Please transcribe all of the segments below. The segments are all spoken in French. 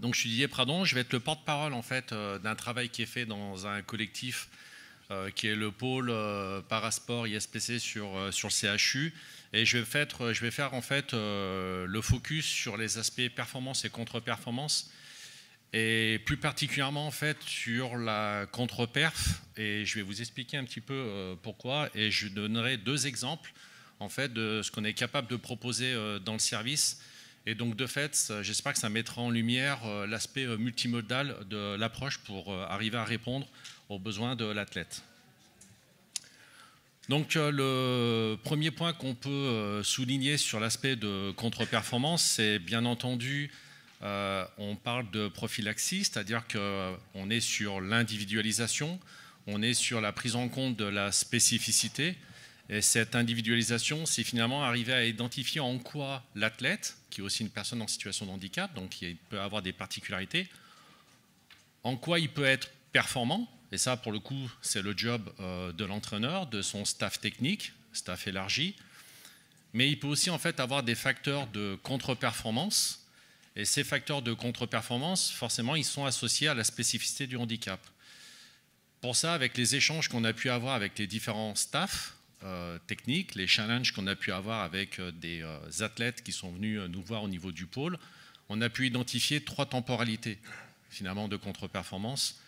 donc je suis Didier Pradon, je vais être le porte-parole en fait euh, d'un travail qui est fait dans un collectif euh, qui est le pôle euh, parasport ISPC sur, sur le CHU. Et je vais, faire, je vais faire en fait le focus sur les aspects performance et contre-performance, et plus particulièrement en fait sur la contre-perf. Et je vais vous expliquer un petit peu pourquoi. Et je donnerai deux exemples en fait de ce qu'on est capable de proposer dans le service et donc, de fait, j'espère que ça mettra en lumière euh, l'aspect euh, multimodal de l'approche pour euh, arriver à répondre aux besoins de l'athlète. Donc le premier point qu'on peut souligner sur l'aspect de contre-performance, c'est bien entendu, on parle de prophylaxie, c'est-à-dire qu'on est sur l'individualisation, on est sur la prise en compte de la spécificité, et cette individualisation, c'est finalement arriver à identifier en quoi l'athlète, qui est aussi une personne en situation de handicap, donc il peut avoir des particularités, en quoi il peut être performant. Et ça, pour le coup, c'est le job euh, de l'entraîneur, de son staff technique, staff élargi. Mais il peut aussi en fait avoir des facteurs de contre-performance. Et ces facteurs de contre-performance, forcément, ils sont associés à la spécificité du handicap. Pour ça, avec les échanges qu'on a pu avoir avec les différents staffs, euh, techniques, les challenges qu'on a pu avoir avec euh, des euh, athlètes qui sont venus nous voir au niveau du pôle, on a pu identifier trois temporalités finalement de contre-performance.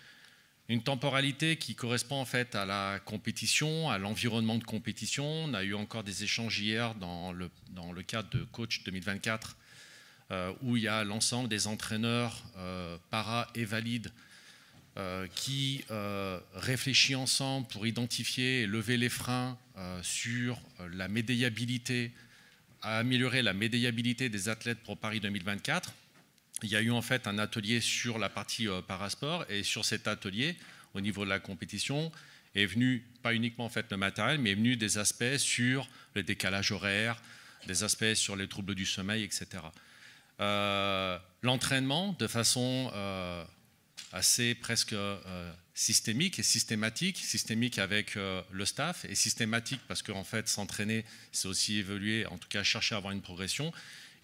Une temporalité qui correspond en fait à la compétition, à l'environnement de compétition. On a eu encore des échanges hier dans le, cadre de Coach 2024 où il y a l'ensemble des entraîneurs para et valides euh, qui euh, réfléchit ensemble pour identifier et lever les freins euh, sur la médiabilité à améliorer la médiabilité des athlètes pour Paris 2024. Il y a eu en fait un atelier sur la partie parasport et sur cet atelier, au niveau de la compétition, est venu pas uniquement en fait le matériel, mais est venu des aspects sur le décalage horaire, des aspects sur les troubles du sommeil, etc. L'entraînement, de façon euh, assez presque euh, systémique et systématique, systémique avec euh, le staff et systématique parce qu'en en fait s'entraîner c'est aussi évoluer, en tout cas chercher à avoir une progression.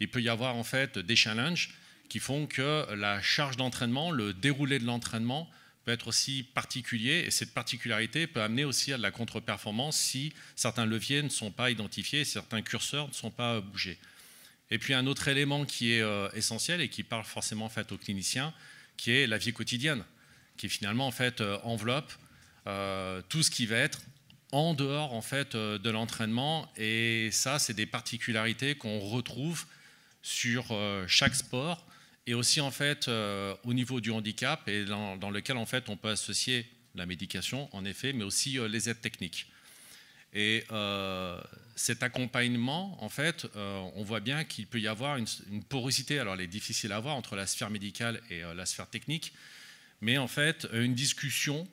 Il peut y avoir en fait des challenges qui font que la charge d'entraînement, le déroulé de l'entraînement peut être aussi particulier et cette particularité peut amener aussi à de la contre-performance si certains leviers ne sont pas identifiés, certains curseurs ne sont pas euh, bougés. Et puis un autre élément qui est essentiel et qui parle forcément en fait aux cliniciens, qui est la vie quotidienne, qui finalement en fait euh, enveloppe euh, tout ce qui va être en dehors en fait euh, de l'entraînement. Et ça, c'est des particularités qu'on retrouve sur chaque sport et aussi en fait au niveau du handicap et dans, lequel en fait on peut associer la médication en effet, mais aussi les aides techniques. Et euh, cet accompagnement, en fait, euh, on voit bien qu'il peut y avoir une, porosité, alors elle est difficile à voir, entre la sphère médicale et euh, la sphère technique, mais en fait, une discussion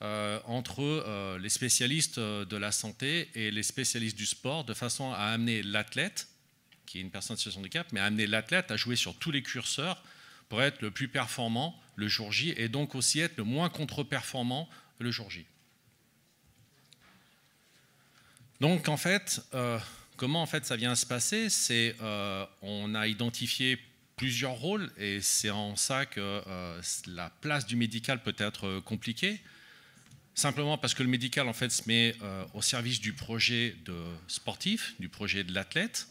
entre les spécialistes de la santé et les spécialistes du sport, de façon à amener l'athlète, qui est une personne de situation de handicap, mais amener l'athlète à jouer sur tous les curseurs pour être le plus performant le jour J et donc aussi être le moins contre-performant le jour J. Donc en fait, euh, comment en fait ça vient se passer C'est euh, on a identifié plusieurs rôles et c'est en ça que euh, la place du médical peut être compliquée. Simplement parce que le médical en fait se met au service du projet de sportif, du projet de l'athlète.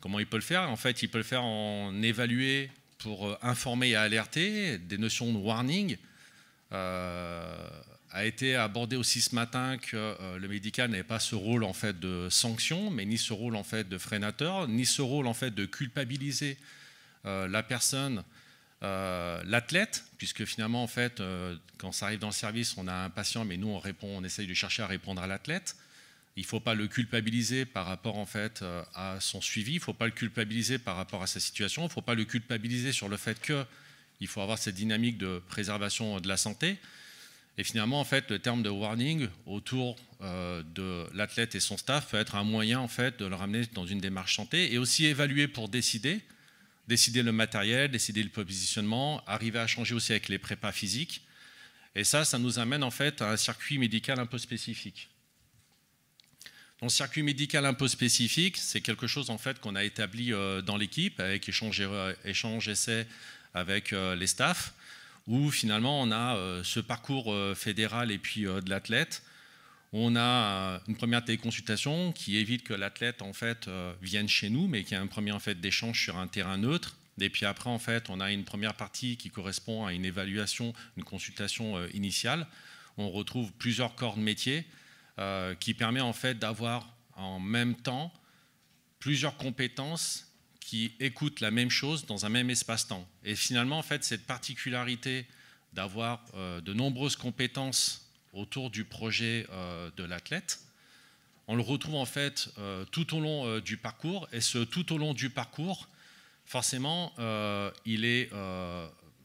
Comment il peut le faire En fait, il peut le faire en évaluer pour informer et alerter, des notions de warning, a été abordé aussi ce matin que euh, le médical n'avait pas ce rôle en fait de sanction, mais ni ce rôle en fait de freinateur, ni ce rôle en fait de culpabiliser euh, la personne, euh, l'athlète, puisque finalement en fait quand ça arrive dans le service, on a un patient, mais nous on répond, on essaye de chercher à répondre à l'athlète. Il ne faut pas le culpabiliser par rapport en fait à son suivi, il faut pas le culpabiliser par rapport à sa situation, il faut pas le culpabiliser sur le fait que il faut avoir cette dynamique de préservation de la santé. Et finalement, en fait, le terme de warning autour euh, de l'athlète et son staff peut être un moyen, en fait, de le ramener dans une démarche santé et aussi évaluer pour décider, décider le matériel, décider le positionnement, arriver à changer aussi avec les prépas physiques. Et ça, ça nous amène en fait à un circuit médical un peu spécifique. Donc, le circuit médical un peu spécifique, c'est quelque chose en fait qu'on a établi euh, dans l'équipe avec échange, euh, échange essai avec les staffs où finalement on a euh, ce parcours euh, fédéral et puis euh, de l'athlète. On a une première téléconsultation qui évite que l'athlète en fait vienne chez nous, mais qui a un premier en fait d'échange sur un terrain neutre. Et puis après, en fait, on a une première partie qui correspond à une évaluation, une consultation initiale. On retrouve plusieurs corps de métier qui permet en fait d'avoir en même temps plusieurs compétences qui écoutent la même chose dans un même espace-temps. Et finalement, en fait, cette particularité d'avoir euh, de nombreuses compétences autour du projet euh, de l'athlète, on le retrouve en fait euh, tout au long du parcours. Et ce tout au long du parcours, forcément, il est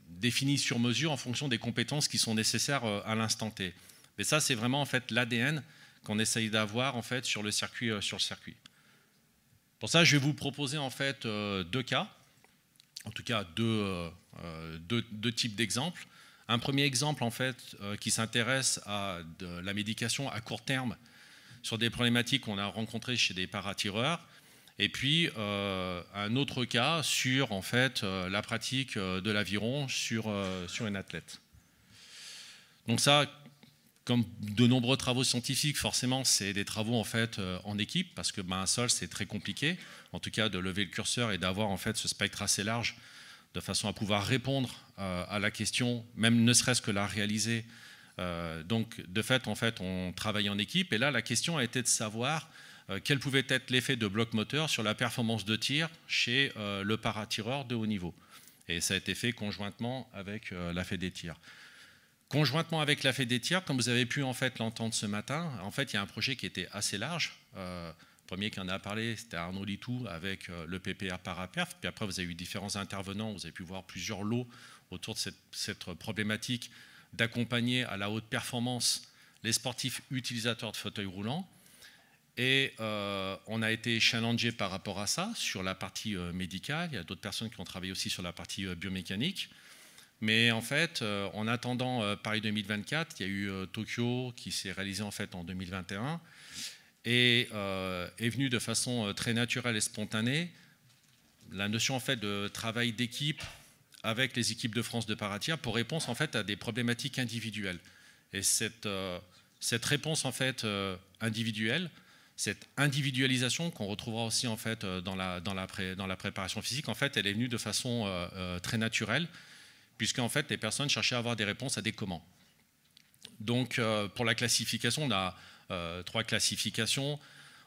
défini sur mesure en fonction des compétences qui sont nécessaires à l'instant T. Mais ça, c'est vraiment en fait l'ADN qu'on essaye d'avoir en fait sur le circuit. sur le circuit. Pour ça, je vais vous proposer en fait euh, deux cas, en tout cas euh, euh, deux, deux, types d'exemples. Un premier exemple en fait qui s'intéresse à de la médication à court terme sur des problématiques qu'on a rencontrées chez des paratireurs, et puis un autre cas sur en fait la pratique de l'aviron sur, sur une athlète. Donc ça, comme de nombreux travaux scientifiques, forcément, c'est des travaux en fait euh, en équipe parce que ben, un sol c'est très compliqué, en tout cas de lever le curseur et d'avoir en fait ce spectre assez large de façon à pouvoir répondre euh, à la question, même ne serait-ce que la réaliser. Euh, donc de fait, en fait, on travaille en équipe et là la question a été de savoir quel pouvait être l'effet de bloc moteur sur la performance de tir chez le paratireur de haut niveau. Et ça a été fait conjointement avec la Fédé des tirs. Conjointement avec la tiers, comme vous avez pu en fait l'entendre ce matin, en fait, il y a un projet qui était assez large. Euh, le premier qui en a parlé, c'était Arnaud Litou avec euh, le PPA Paraperf. Puis après, vous avez eu différents intervenants. Vous avez pu voir plusieurs lots autour de cette, problématique d'accompagner à la haute performance les sportifs utilisateurs de fauteuils roulants. Et euh, on a été challengé par rapport à ça sur la partie médicale. Il y a d'autres personnes qui ont travaillé aussi sur la partie biomécanique. Mais en fait, euh, en attendant euh, Paris 2024, il y a eu euh, Tokyo qui s'est réalisé en fait en 2021 et est venu de façon très naturelle et spontanée la notion en fait de travail d'équipe avec les équipes de France de Paratia pour réponse en fait à des problématiques individuelles. Et cette, cette réponse en fait individuelle, cette individualisation qu'on retrouvera aussi en fait dans la, dans la, dans la préparation physique, en fait, elle est venue de façon très naturelle puisqu'en fait, les personnes cherchaient à avoir des réponses à des comment. Donc, euh, pour la classification, on a euh, trois classifications.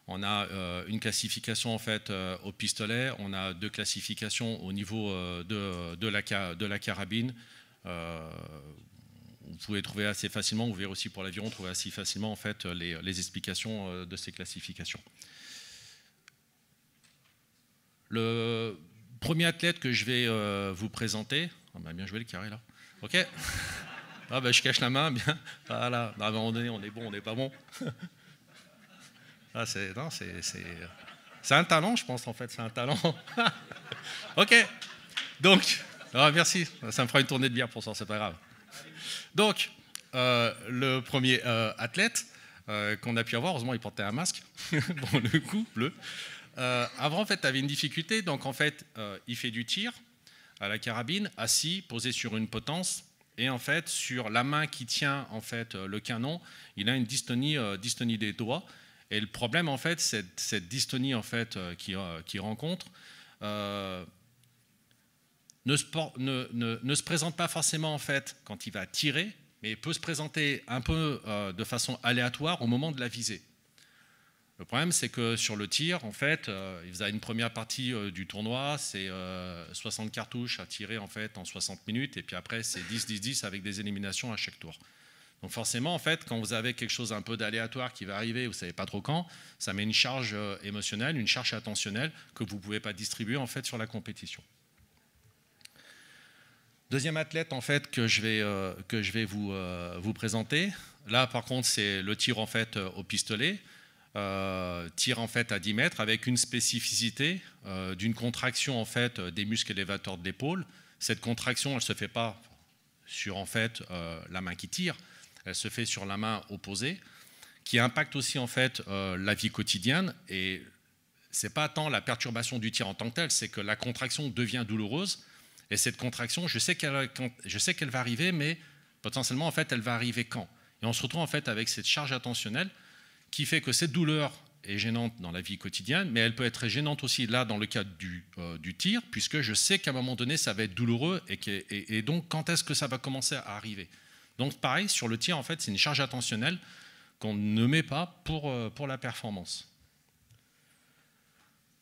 On a euh, une classification en fait au pistolet, on a deux classifications au niveau de, la, de, la, carabine. vous pouvez trouver assez facilement, vous verrez aussi pour l'avion, trouver assez facilement en fait les, les explications de ces classifications. Le, premier athlète que je vais euh, vous présenter. On oh, bah, bien joué le carré là. Ok ah, bah, Je cache la main, bien. Voilà. Bah, à un moment donné, on est bon, on n'est pas bon. ah, c'est, c'est, un talent, je pense, en fait. C'est un talent. ok. Donc, ah, merci. Ça me fera une tournée de bière pour ça, c'est pas grave. Donc, euh, le premier euh, athlète qu'on a pu avoir, heureusement, il portait un masque. bon, le coup, bleu. Euh, avant, en fait, tu une difficulté. Donc, en fait, euh, il fait du tir à la carabine, assis, posé sur une potence. Et en fait, sur la main qui tient en fait euh, le canon, il a une dystonie, dystonie des doigts. Et le problème, en fait, c'est cette dystonie en fait qu'il qui rencontre. Ne se, présente pas forcément en fait quand il va tirer, mais peut se présenter un peu de façon aléatoire au moment de la visée. Le problème, c'est que sur le tir, en fait, euh, il faisait une première partie euh, du tournoi, c'est 60 euh, cartouches à tirer en fait en 60 minutes, et puis après, c'est 10-10-10 avec des éliminations à chaque tour. Donc forcément, en fait, quand vous avez quelque chose un peu d'aléatoire qui va arriver, vous savez pas trop quand, ça met une charge émotionnelle, une charge attentionnelle que vous pouvez pas distribuer en fait sur la compétition. Deuxième athlète en fait que je vais, que je vais vous, vous présenter. Là, par contre, c'est le tir en fait au pistolet. Euh, tire en fait à 10 mètres avec une spécificité euh, d'une contraction en fait euh, des muscles élévateurs de l'épaule. Cette contraction, elle ne se fait pas sur en fait la main qui tire, elle se fait sur la main opposée, qui impacte aussi en fait la vie quotidienne. Et c'est pas tant la perturbation du tir en tant que telle, c'est que la contraction devient douloureuse. Et cette contraction, je sais qu'elle va arriver, mais potentiellement en fait, elle va arriver quand Et on se retrouve en fait avec cette charge attentionnelle qui fait que cette douleur est gênante dans la vie quotidienne, mais elle peut être gênante aussi là dans le cadre du, euh, du tir, puisque je sais qu'à un moment donné, ça va être douloureux, et, et, donc quand est-ce que ça va commencer à arriver Donc pareil, sur le tir, en fait, c'est une charge attentionnelle qu'on ne met pas pour, euh, pour la performance.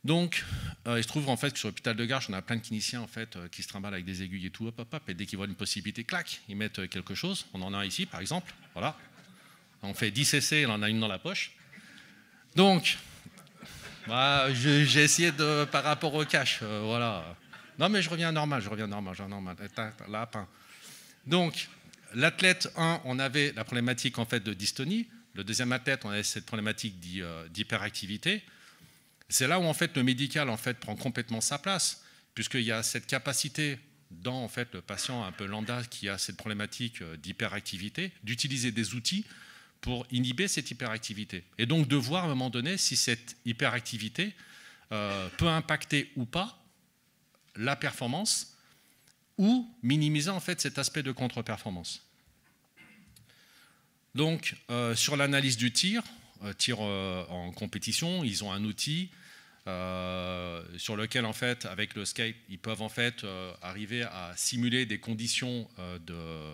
Donc, euh, il se trouve en fait que sur l'hôpital de Garches, on a plein de cliniciens en fait qui se trimballent avec des aiguilles et tout, et dès qu'ils voient une possibilité, clac, ils mettent quelque chose. On en a ici, par exemple, voilà. On fait 10 CC, on en a une dans la poche. Donc, bah, j'ai essayé de, par rapport au cash, euh, voilà. Non, mais je reviens normal, je reviens normal, je reviens normal. Lapin. Donc, l'athlète 1, on avait la problématique en fait de dystonie. Le deuxième athlète, on avait cette problématique euh, d'hyperactivité. C'est là où en fait le médical en fait prend complètement sa place, puisqu'il y a cette capacité dans en fait le patient un peu lambda qui a cette problématique euh, d'hyperactivité, d'utiliser des outils pour inhiber cette hyperactivité. Et donc de voir à un moment donné si cette hyperactivité euh, peut impacter ou pas la performance ou minimiser en fait cet aspect de contre-performance. Donc euh, sur l'analyse du tir, euh, tir en compétition, ils ont un outil sur lequel en fait avec le Skype ils peuvent en fait arriver à simuler des conditions de,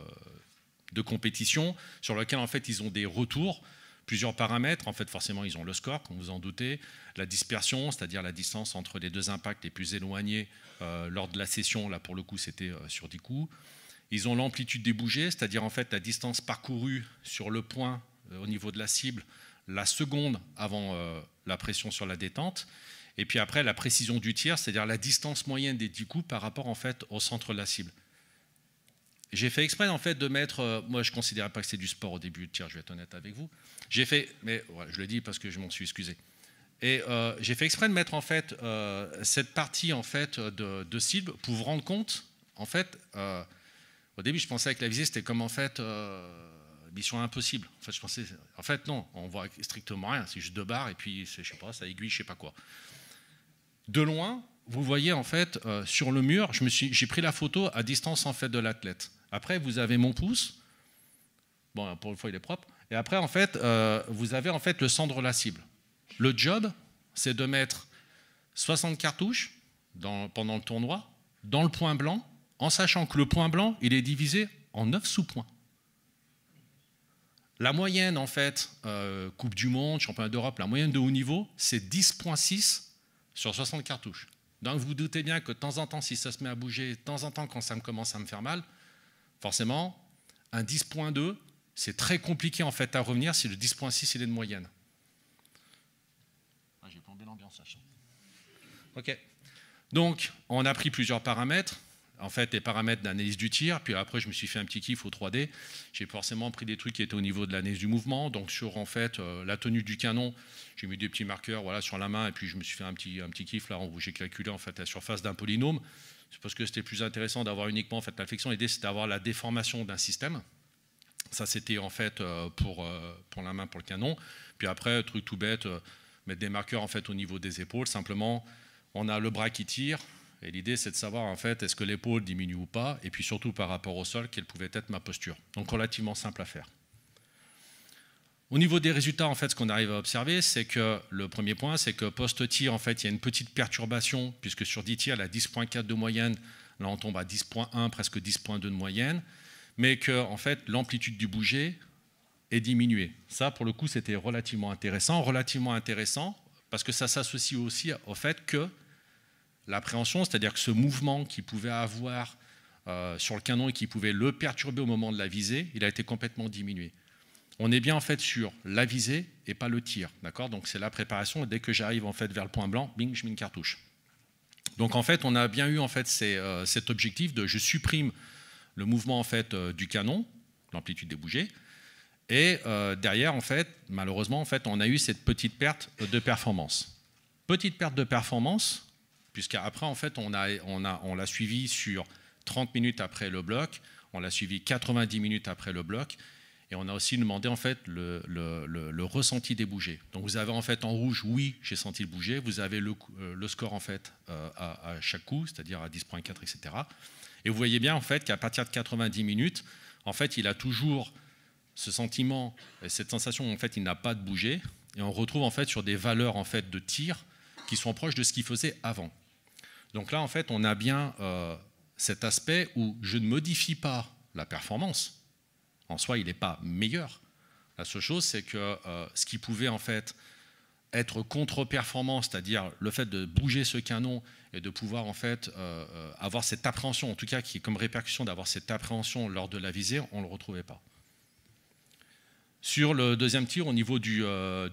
de compétition sur lequel en fait ils ont des retours plusieurs paramètres. En fait, forcément, ils ont le score, comme vous en doutez, la dispersion, c'est-à-dire la distance entre les deux impacts les plus éloignés euh, lors de la session. Là, pour le coup, c'était euh, sur 10 coups. Ils ont l'amplitude des bougées, c'est-à-dire en fait la distance parcourue sur le point euh, au niveau de la cible la seconde avant la pression sur la détente. Et puis après, la précision du tir, c'est-à-dire la distance moyenne des 10 coups par rapport en fait au centre de la cible j'ai fait exprès en fait de mettre, euh, moi je ne considérais pas que c'était du sport au début, tiens je vais être honnête avec vous, j'ai fait, mais je le dis parce que je m'en suis excusé, et euh, j'ai fait exprès de mettre en fait euh, cette partie en fait de, cible pour vous rendre compte, en fait, au début je pensais que la visée c'était comme en fait mission impossible, en fait je pensais, en fait non, on voit strictement rien, c'est juste deux barres et puis je sais pas, ça aiguille, je sais pas quoi. De loin, vous voyez en fait sur le mur, j'ai pris la photo à distance en fait de l'athlète. Après, vous avez mon pouce. Bon, pour une fois, il est propre. Et après, en fait, euh, vous avez en fait le centre de la cible. Le job, c'est de mettre 60 cartouches pendant le tournoi dans le point blanc, en sachant que le point blanc, il est divisé en 9 sous-points. La moyenne, en fait, euh, Coupe du Monde, Championnat d'Europe, la moyenne de haut niveau, c'est 10.6 sur 60 cartouches. Donc vous, vous doutez bien que de temps en temps, si ça se met à bouger, de temps en temps, quand ça me commence à me faire mal, forcément, un 10.2, c'est très compliqué en fait à revenir si le 10.6 est de moyenne. Ah, j'ai plombé l'ambiance, Ok. Donc, on a pris plusieurs paramètres. En fait, les paramètres d'analyse du tir. Puis après, je me suis fait un petit kiff au 3D. J'ai forcément pris des trucs qui étaient au niveau de l'analyse du mouvement. Donc, sur en fait euh, la tenue du canon, j'ai mis des petits marqueurs voilà, sur la main. Et puis, je me suis fait un petit, un petit kiff là où j'ai calculé en fait la surface d'un polynôme. Je parce que c'était plus intéressant d'avoir uniquement en fait, la flexion. L'idée, c'est d'avoir la déformation d'un système. Ça, c'était en fait euh, pour, euh, pour la main, pour le canon. Puis après, truc tout bête, euh, mettre des marqueurs en fait au niveau des épaules. Simplement, on a le bras qui tire. Et l'idée, c'est de savoir en fait est-ce que l'épaule diminue ou pas, et puis surtout par rapport au sol, quelle pouvait être ma posture. Donc relativement simple à faire. Au niveau des résultats, en fait, ce qu'on arrive à observer, c'est que le premier point, c'est que post-tir, en fait, il y a une petite perturbation, puisque sur 10 tirs, elle a 10.4 de moyenne, là on tombe à 10.1, presque 10.2 de moyenne, mais que, en fait, l'amplitude du bouger est diminuée. Ça, pour le coup, c'était relativement intéressant, relativement intéressant, parce que ça s'associe aussi au fait que l'appréhension, c'est-à-dire que ce mouvement qu'il pouvait avoir euh, sur le canon et qui pouvait le perturber au moment de la visée, il a été complètement diminué on est bien en fait sur la visée et pas le tir. D'accord Donc c'est la préparation et dès que j'arrive en fait vers le point blanc, bing, je mets une cartouche. Donc en fait, on a bien eu en fait euh, cet objectif de je supprime le mouvement en fait euh, du canon, l'amplitude des bougées, et euh, derrière en fait, malheureusement en fait, on a eu cette petite perte de performance. Petite perte de performance, puisqu'après en fait, on a on a on l'a suivi sur 30 minutes après le bloc, on l'a suivi 90 minutes après le bloc, et on a aussi demandé en fait le, ressenti des bougées. Donc vous avez en fait en rouge, oui, j'ai senti le bouger. Vous avez le, euh, score en fait euh, à, chaque coup, c'est-à-dire à, 10.4, etc. Et vous voyez bien en fait qu'à partir de 90 minutes, en fait, il a toujours ce sentiment, cette sensation. En fait, il n'a pas de bouger. Et on retrouve en fait sur des valeurs en fait de tir qui sont proches de ce qu'il faisait avant. Donc là, en fait, on a bien euh, cet aspect où je ne modifie pas la performance, en soi, il n'est pas meilleur. La seule chose, c'est que euh, ce qui pouvait en fait être contre-performant, c'est-à-dire le fait de bouger ce canon et de pouvoir en fait euh, euh, avoir cette appréhension, en tout cas qui est comme répercussion d'avoir cette appréhension lors de la visée, on ne le retrouvait pas. Sur le deuxième tir, au niveau du,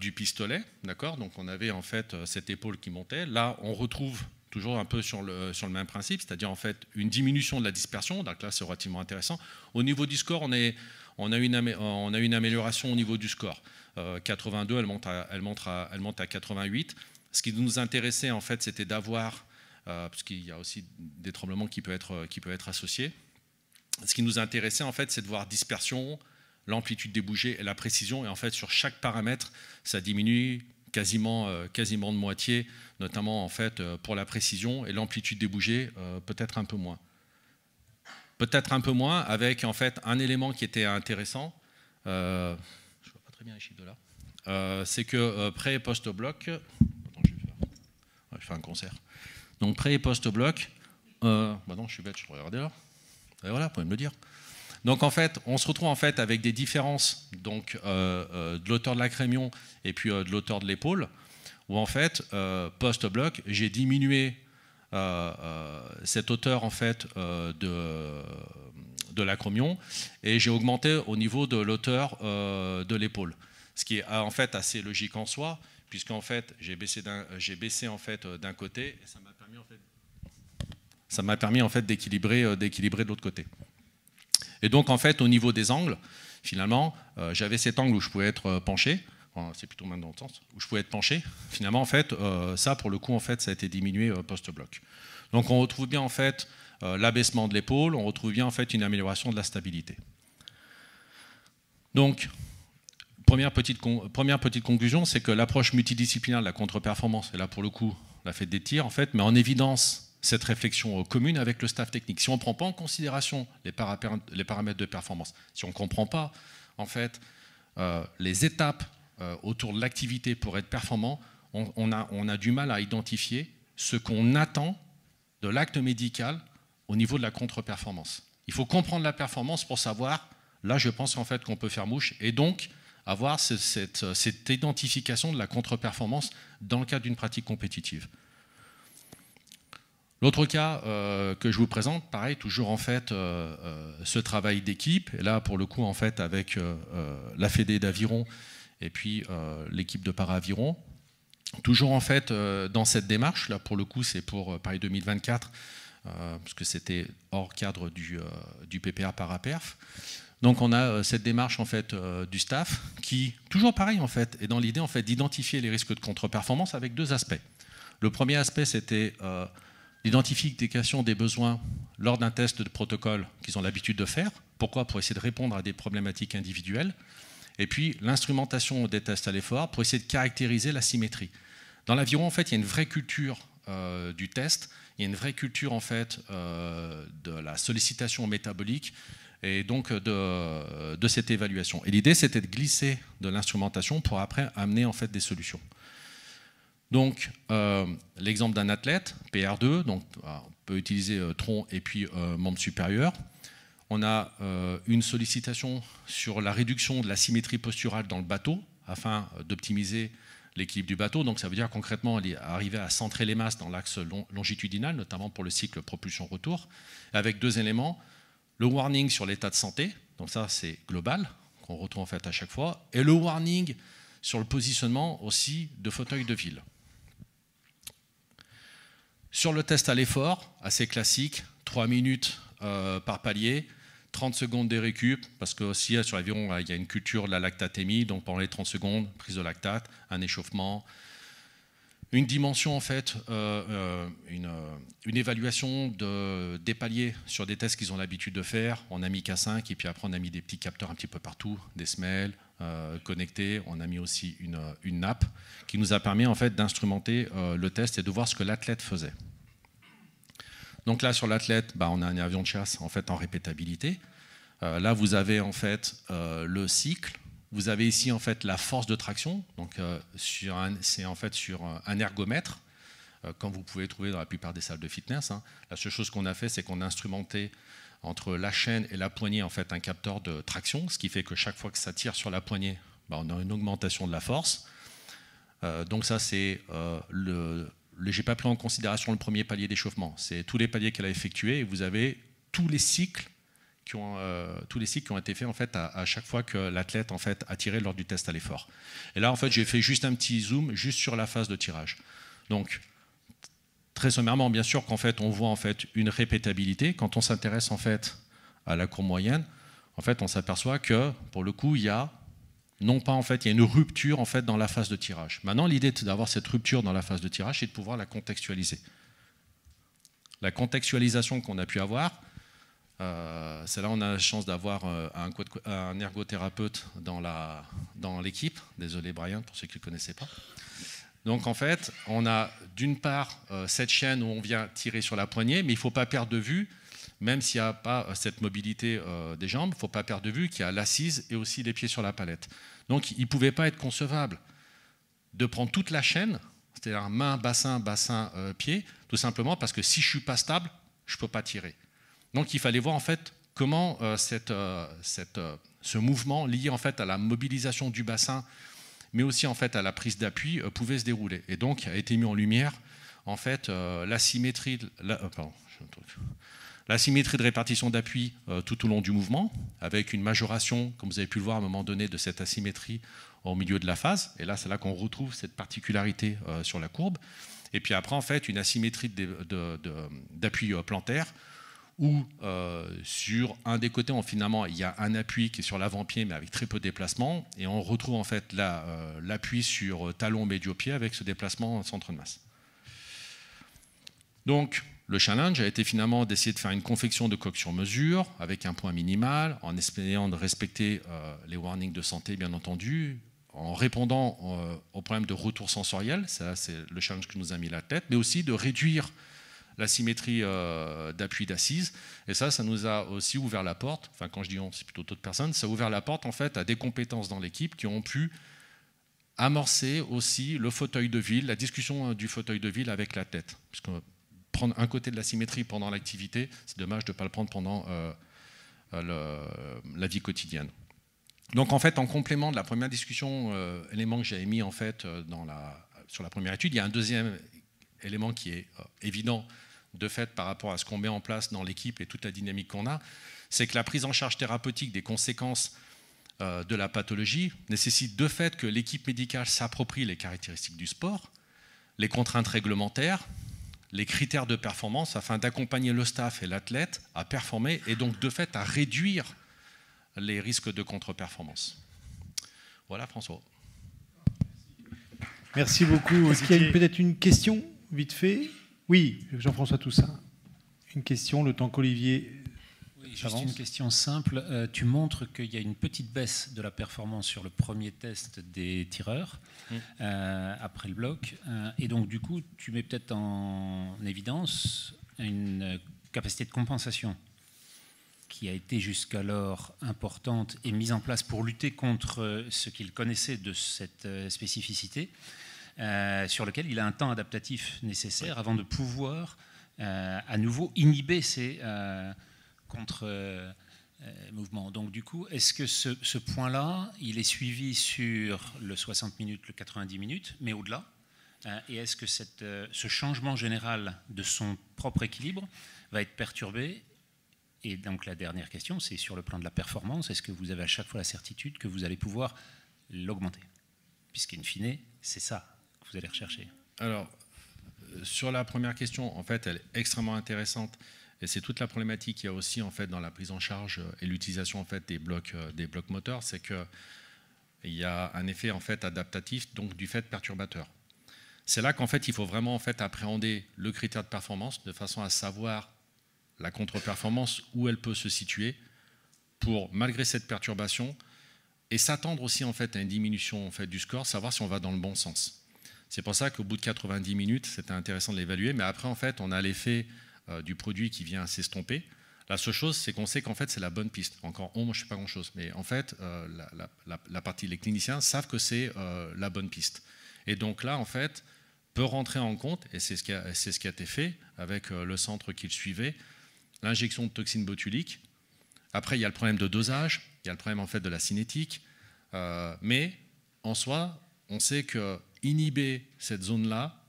du pistolet, d'accord, donc on avait en fait cette épaule qui montait. Là, on retrouve toujours un peu sur le, sur le même principe, c'est-à-dire en fait une diminution de la dispersion, donc là c'est relativement intéressant. Au niveau du score, on, est, on, a, une, on a une amélioration au niveau du score. 82, euh, elle monte, à, elle, à, elle monte à 88. Ce qui nous intéressait en fait, c'était d'avoir, euh, parce qu'il y a aussi des tremblements qui peuvent être, qui peuvent être associés, ce qui nous intéressait en fait, c'est de voir dispersion, l'amplitude des bougées et la précision. Et en fait, sur chaque paramètre, ça diminue quasiment, euh, quasiment de moitié, notamment en fait euh, pour la précision et l'amplitude des bougies, euh, peut-être un peu moins. Peut-être un peu moins avec en fait un élément qui était intéressant, je vois pas très bien les de là, c'est que pré et post-bloc, je, fais un concert, donc pré et post-bloc, bah je suis bête, je regarder là, et voilà, vous pouvez me le dire. Donc en fait, on se retrouve en fait avec des différences donc, euh, euh, de l'auteur de la et puis euh, de l'auteur de l'épaule, où en fait, post-bloc, j'ai diminué cette hauteur en fait de de l'acromion et j'ai augmenté au niveau de l'auteur de l'épaule. Ce qui est en fait assez logique en soi, puisqu'en fait j'ai baissé en fait d'un côté et ça m'a permis en fait d'équilibrer d'équilibrer de l'autre côté. Et donc, en fait, au niveau des angles, finalement, euh, j'avais cet angle où je pouvais être euh, penché. c'est plutôt maintenant dans le sens, où je pouvais être penché. Finalement, en fait, euh, ça, pour le coup, en fait, ça a été diminué post-bloc. Donc, on retrouve bien, en fait, l'abaissement de l'épaule, on retrouve bien, en fait, une amélioration de la stabilité. Donc, première petite, première petite conclusion, c'est que l'approche multidisciplinaire de la contre-performance, et là, pour le coup, a fait des tirs, en fait, mais en évidence cette réflexion euh, commune avec le staff technique. Si on ne prend pas en considération les, paramètres de performance, si on ne comprend pas en fait euh, les étapes euh, autour de l'activité pour être performant, on, a, du mal à identifier ce qu'on attend de l'acte médical au niveau de la contre-performance. Il faut comprendre la performance pour savoir, là je pense en fait qu'on peut faire mouche, et donc avoir cette identification de la contre-performance dans le cadre d'une pratique compétitive. L'autre cas euh, que je vous présente, pareil, toujours en fait euh, euh, ce travail d'équipe, et là pour le coup en fait avec la Fédé d'Aviron et puis l'équipe de Paraviron, toujours en fait dans cette démarche, là pour le coup c'est pour Paris 2024, parce que c'était hors cadre du, du PPA Paraperf. Donc on a cette démarche en fait du staff qui, toujours pareil en fait, est dans l'idée en fait d'identifier les risques de contre-performance avec deux aspects. Le premier aspect c'était l'identification des des besoins lors d'un test de protocole qu'ils ont l'habitude de faire. Pourquoi Pour essayer de répondre à des problématiques individuelles. Et puis l'instrumentation des tests à l'effort pour essayer de caractériser la symétrie. Dans l'aviron, en fait, il y a une vraie culture euh, du test, il y a une vraie culture en fait euh, de la sollicitation métabolique et donc de, de cette évaluation. Et l'idée, c'était de glisser de l'instrumentation pour après amener en fait des solutions. Donc, euh, l'exemple d'un athlète, PR2, donc euh, on peut utiliser euh, tronc et puis membre supérieur. On a une sollicitation sur la réduction de la symétrie posturale dans le bateau afin d'optimiser l'équilibre du bateau. Donc, ça veut dire concrètement arriver à centrer les masses dans l'axe longitudinal, notamment pour le cycle propulsion-retour, avec deux éléments. Le warning sur l'état de santé, donc ça c'est global, qu'on retrouve en fait à chaque fois, et le warning sur le positionnement aussi de fauteuils de ville. Sur le test à l'effort, assez classique, 3 minutes euh, par palier, 30 secondes de récup, parce que aussi euh, sur l'avion, euh, il y a une culture de la lactatémie, donc pendant les 30 secondes, prise de lactate, un échauffement, une dimension en fait, euh, euh, euh, une, évaluation de, des paliers sur des tests qu'ils ont l'habitude de faire. On a mis K5 et puis après on a mis des petits capteurs un petit peu partout, des smells euh, connectés. On a mis aussi une, une, nappe qui nous a permis en fait d'instrumenter le test et de voir ce que l'athlète faisait. Donc là sur l'athlète, bah, on a un avion de chasse en fait en répétabilité. là vous avez en fait le cycle vous avez ici en fait la force de traction, donc euh, c'est en fait sur euh, un ergomètre, euh, comme vous pouvez trouver dans la plupart des salles de fitness. Hein. La seule chose qu'on a fait, c'est qu'on a instrumenté entre la chaîne et la poignée en fait un capteur de traction, ce qui fait que chaque fois que ça tire sur la poignée, bah, on a une augmentation de la force. donc ça c'est le, pas pris en considération le premier palier d'échauffement, c'est tous les paliers qu'elle a effectués et vous avez tous les cycles qui ont, euh, tous les cycles qui ont été faits en fait à, chaque fois que l'athlète en fait a tiré lors du test à l'effort. Et là en fait j'ai fait juste un petit zoom juste sur la phase de tirage. Donc très sommairement bien sûr qu'en fait on voit en fait une répétabilité quand on s'intéresse en fait à la courbe moyenne. En fait on s'aperçoit que pour le coup il y a non pas en fait il y a une rupture en fait dans la phase de tirage. Maintenant l'idée d'avoir cette rupture dans la phase de tirage c'est de pouvoir la contextualiser. La contextualisation qu'on a pu avoir, euh, c'est là on a la chance d'avoir euh, un, un, ergothérapeute dans l'équipe. Dans Désolé, Brian, pour ceux qui ne connaissaient pas. Donc, en fait, on a d'une part euh, cette chaîne où on vient tirer sur la poignée, mais il ne faut pas perdre de vue, même s'il n'y a pas cette mobilité des jambes, il ne faut pas perdre de vue qu'il y a l'assise et aussi les pieds sur la palette. Donc, il ne pouvait pas être concevable de prendre toute la chaîne, c'est-à-dire main, bassin, bassin, pied, tout simplement parce que si je ne suis pas stable, je ne peux pas tirer. Donc il fallait voir en fait comment euh, euh, euh, ce mouvement lié en fait à la mobilisation du bassin, mais aussi en fait à la prise d'appui, pouvait se dérouler. Et donc a été mis en lumière en fait l'asymétrie, de répartition d'appui tout au long du mouvement, avec une majoration, comme vous avez pu le voir à un moment donné, de cette asymétrie au milieu de la phase. Et là, c'est là qu'on retrouve cette particularité sur la courbe. Et puis après, en fait, une asymétrie d'appui plantaire ou euh, sur un des côtés, finalement, il y a un appui qui est sur l'avant-pied, mais avec très peu de déplacement, et on retrouve en fait euh, l'appui sur euh, talon médio-pied avec ce déplacement en centre de masse. Donc, le challenge a été finalement d'essayer de faire une confection de coque sur mesure, avec un point minimal, en essayant de respecter les warnings de santé, bien entendu, en répondant au problème de retour sensoriel, ça c'est le challenge que nous a mis la tête, mais aussi de réduire la symétrie euh, d'appui d'assises, Et ça, ça nous a aussi ouvert la porte, enfin quand je dis on, c'est plutôt d'autres personnes, ça a ouvert la porte en fait à des compétences dans l'équipe qui ont pu amorcer aussi le fauteuil de ville, la discussion euh, du fauteuil de ville avec la tête. Parce que prendre un côté de la symétrie pendant l'activité, c'est dommage de ne pas le prendre pendant euh, la vie quotidienne. Donc en fait, en complément de la première discussion, élément que j'avais mis en fait dans la, sur la première étude, il y a un deuxième élément qui est évident de fait par rapport à ce qu'on met en place dans l'équipe et toute la dynamique qu'on a, c'est que la prise en charge thérapeutique des conséquences euh, de la pathologie nécessite de fait que l'équipe médicale s'approprie les caractéristiques du sport, les contraintes réglementaires, les critères de performance afin d'accompagner le staff et l'athlète à performer et donc de fait à réduire les risques de contre-performance. Voilà François. Merci beaucoup. Est-ce qu'il y a peut-être une question vite fait oui, Jean-François Toussaint. Une question, le temps qu'Olivier Juste une question simple. Euh, tu montres qu'il y a une petite baisse de la performance sur le premier test des tireurs hum. euh, après le bloc. Euh, et donc, du coup, tu mets peut-être en évidence une capacité de compensation qui a été jusqu'alors importante et mise en place pour lutter contre ce qu'ils connaissaient de cette spécificité euh, sur lequel il a un temps adaptatif nécessaire avant de pouvoir euh, à nouveau inhiber ces euh, contre-mouvements. Donc du coup, est-ce que ce, point-là, il est suivi sur le 60 minutes, le 90 minutes, mais au-delà Et est-ce que cette, ce changement général de son propre équilibre va être perturbé et donc la dernière question, c'est sur le plan de la performance, est-ce que vous avez à chaque fois la certitude que vous allez pouvoir l'augmenter Puisqu'in fine, c'est ça vous allez rechercher Alors, euh, sur la première question, en fait, elle est extrêmement intéressante. Et c'est toute la problématique qu'il y a aussi en fait dans la prise en charge euh, et l'utilisation en fait des blocs euh, des blocs moteurs, c'est que il y a un effet en fait adaptatif donc du fait perturbateur. C'est là qu'en fait il faut vraiment en fait appréhender le critère de performance de façon à savoir la contre-performance où elle peut se situer pour malgré cette perturbation et s'attendre aussi en fait à une diminution en fait du score, savoir si on va dans le bon sens. C'est pour ça qu'au bout de 90 minutes, c'était intéressant de l'évaluer, mais après, en fait, on a l'effet euh, du produit qui vient s'estomper. La seule chose, c'est qu'on sait qu'en fait, c'est la bonne piste. Encore on, moi, je ne sais pas grand-chose, mais en fait, euh, la, partie, les cliniciens savent que c'est euh, la bonne piste. Et donc là, en fait, peut rentrer en compte, et c'est ce, qui a, ce qui a été fait avec le centre qui le suivait, l'injection de toxines botuliques. Après, il y a le problème de dosage, il y a le problème en fait de la cinétique, mais en soi, on sait que inhiber cette zone-là,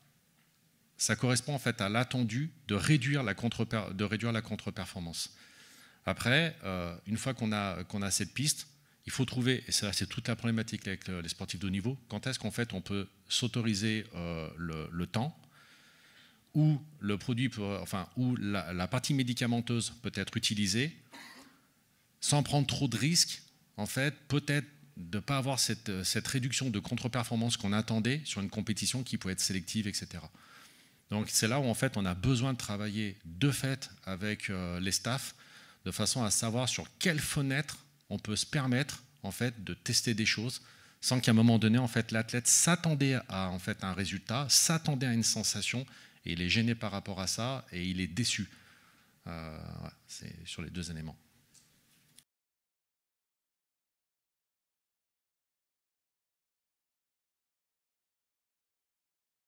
ça correspond en fait à l'attendu de réduire la contre-performance. Après, euh, une fois qu'on a, a, cette piste, il faut trouver, et ça c'est toute la problématique avec euh, les sportifs de haut niveau, quand est-ce qu'en fait on peut s'autoriser euh, le, temps où le produit, enfin où la, la, partie médicamenteuse peut être utilisée sans prendre trop de risques, en fait, peut-être de ne pas avoir euh, cette, réduction de contre-performance qu'on attendait sur une compétition qui pouvait être sélective, etc. Donc c'est là où en fait on a besoin de travailler de fait avec euh, les staffs de façon à savoir sur quelle fenêtre on peut se permettre en fait de tester des choses sans qu'à un moment donné en fait l'athlète s'attendait à en fait un résultat, s'attendait à une sensation et il est gêné par rapport à ça et il est déçu. Euh, c'est sur les deux éléments.